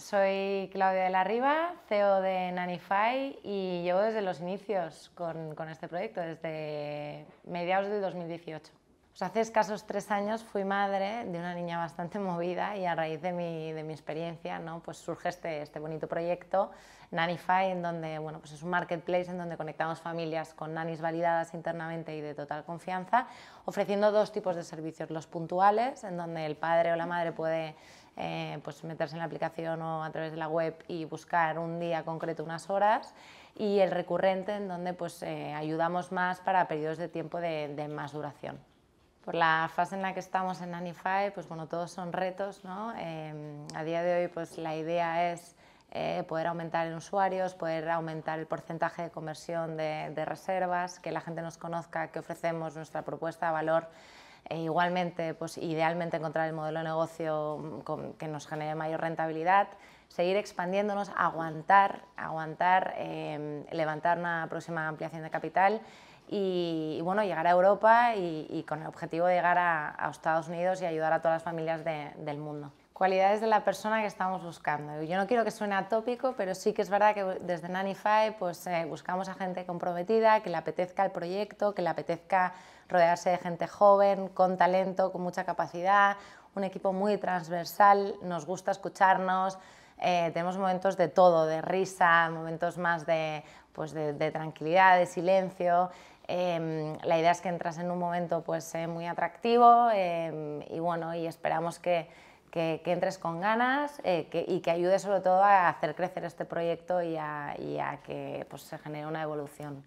Soy Claudia de la Riva, CEO de Nanify y llevo desde los inicios con, con este proyecto, desde mediados del 2018 hace escasos tres años fui madre de una niña bastante movida y a raíz de mi, de mi experiencia ¿no? pues surge este, este, bonito proyecto, Nanify, en donde bueno, pues es un marketplace en donde conectamos familias con nanis validadas internamente y de total confianza, ofreciendo dos tipos de servicios, los puntuales, en donde el padre o la madre puede eh, pues meterse en la aplicación o a través de la web y buscar un día concreto, unas horas, y el recurrente, en donde pues, eh, ayudamos más para periodos de tiempo de más duración por la fase en la que estamos en Nanify, pues bueno, todos son retos, ¿no? Em, a día de hoy, pues la idea es eh, poder aumentar en usuarios, poder aumentar el porcentaje de conversión de reservas, que la gente nos conozca, que ofrecemos nuestra propuesta de valor e igualmente, pues idealmente encontrar el modelo de negocio mm, que nos genere mayor rentabilidad, seguir expandiéndonos, aguantar, aguantar, em, levantar una próxima ampliación de capital y, bueno, llegar a Europa y, con el objetivo de llegar a, Estados Unidos y ayudar a todas las familias del mundo cualidades de la persona que estamos buscando. Yo no quiero que suene atópico, pero sí que es verdad que desde Nanify pues, eh, buscamos a gente comprometida, que le apetezca el proyecto, que le apetezca rodearse de gente joven, con talento, con mucha capacidad, un equipo muy transversal, nos gusta escucharnos, eh, tenemos momentos de todo, de risa, momentos más de, pues de, tranquilidad, de silencio. Em, la idea es que entras en un momento pues, eh, muy atractivo em, y bueno, y esperamos que que, entres con ganas eh, y que ayude sobre todo a hacer crecer este proyecto y a, que pues, se genere una evolución.